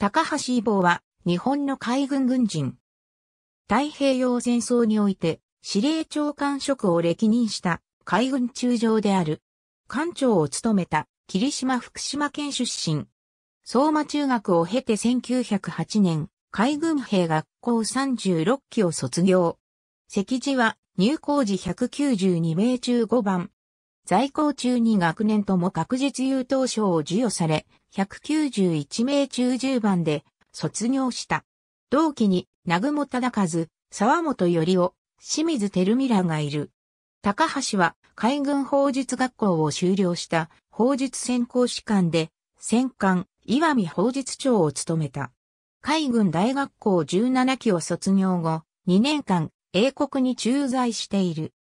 高橋伊坊は日本の海軍軍人。太平洋戦争において司令長官職を歴任した海軍中将である。艦長を務めた霧島福島県出身。相馬中学を経て1908年、海軍兵学校36期を卒業。席次は入校時192名中5番、在校中に学年とも確実優等賞を授与され、191名中10番で卒業した。同期に、南雲忠和、沢本よりを、清水照美らがいる。高橋は海軍法術学校を修了した法術専攻士官で、戦艦、岩見法術長を務めた。海軍大学校17期を卒業後、2年間、英国に駐在している。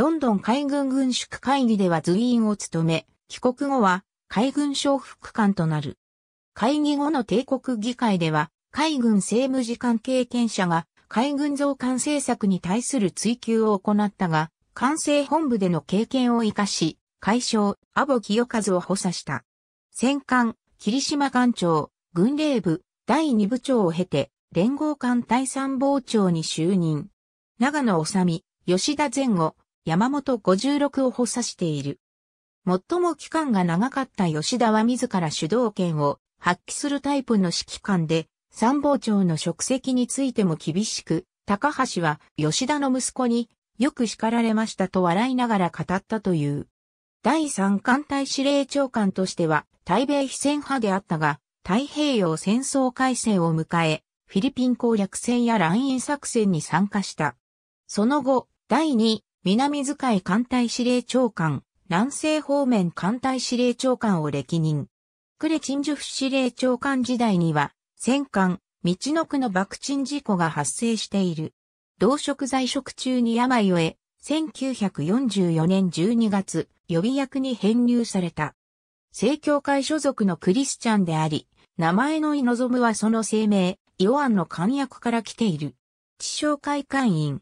ロンドン海軍軍縮会議では随員を務め、帰国後は海軍省副官となる。会議後の帝国議会では、海軍政務次官経験者が海軍増官政策に対する追及を行ったが、官政本部での経験を活かし、海将、阿保清和を補佐した。戦艦、霧島艦長、軍令部、第2部長を経て、連合艦第3防長に就任。長野治、吉田前後、山本56を補佐している。最も期間が長かった吉田は自ら主導権を発揮するタイプの指揮官で、参謀長の職責についても厳しく、高橋は吉田の息子によく叱られましたと笑いながら語ったという。第三艦隊司令長官としては、対米非戦派であったが、太平洋戦争改正を迎え、フィリピン攻略戦や乱印作戦に参加した。その後、第2南遣い艦隊司令長官、南西方面艦隊司令長官を歴任。クレチンジュフ司令長官時代には、戦艦、道の区の爆沈事故が発生している。同職在職中に病を得、1944年12月、予備役に編入された。正教会所属のクリスチャンであり、名前の井望むはその声明、イオアンの簡役から来ている。地商会会員、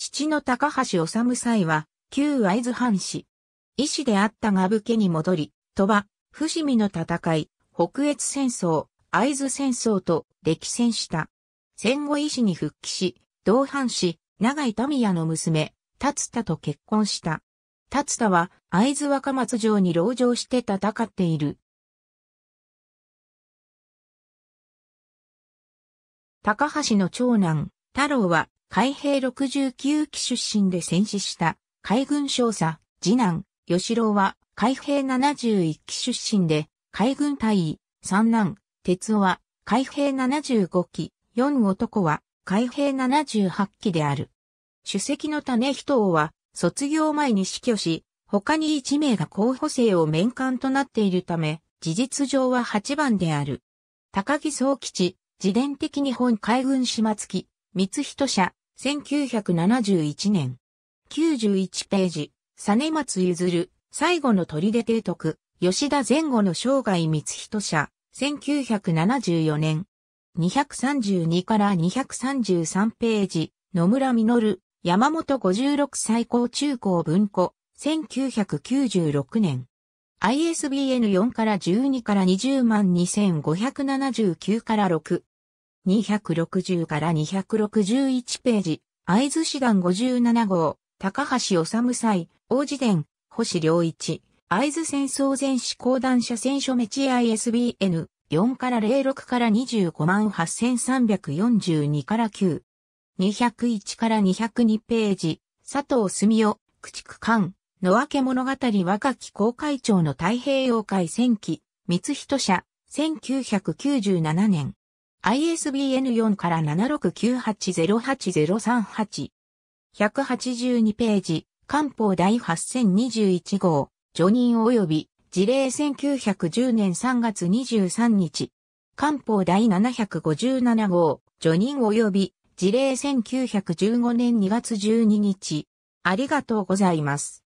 父の高橋治妻は、旧会津藩士。医師であったが武家に戻り、鳥羽、伏見の戦い、北越戦争、会津戦争と歴戦した。戦後医師に復帰し、同藩士、長井民也の娘、達田と結婚した。達田は会津若松城に籠城して戦っている。高橋の長男、太郎は海兵69期出身で戦死した海軍少佐、次男、吉郎は海兵71期出身で海軍大尉、三男、哲夫は海兵75期、四男は海兵78期である。主席の種人王は卒業前に死去し、他に一名が候補生を面官となっているため、事実上は8番である。高木総吉、自伝的日本海軍島月、光人社、1971年。91ページ。サネマツユズル、最後の取出提督、吉田前後の生涯光人社、1974年。232から233ページ、野村実、山本56最高中高文庫、1996年。ISBN4 から12から20万2579から6、260から261ページ、会津師団57号、高橋治祭、王子殿、星良一、会津戦争前史講談社選書メチ ISBN、4から06から25万8342から9。201から202ページ、佐藤澄夫、駆逐艦、野分け物語若き公会長の太平洋海戦記、三人社、1997年。ISBN4 から769808038182ページ、官報第8021号、除任及び事例1910年3月23日。官報第757号、除任及び事例1915年2月12日。ありがとうございます。